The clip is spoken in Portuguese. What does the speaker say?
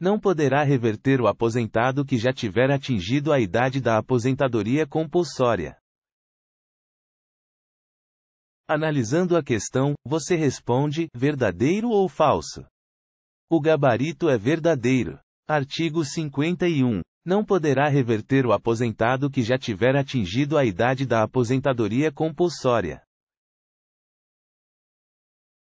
não poderá reverter o aposentado que já tiver atingido a idade da aposentadoria compulsória. Analisando a questão, você responde: verdadeiro ou falso? O gabarito é verdadeiro. Artigo 51. Não poderá reverter o aposentado que já tiver atingido a idade da aposentadoria compulsória.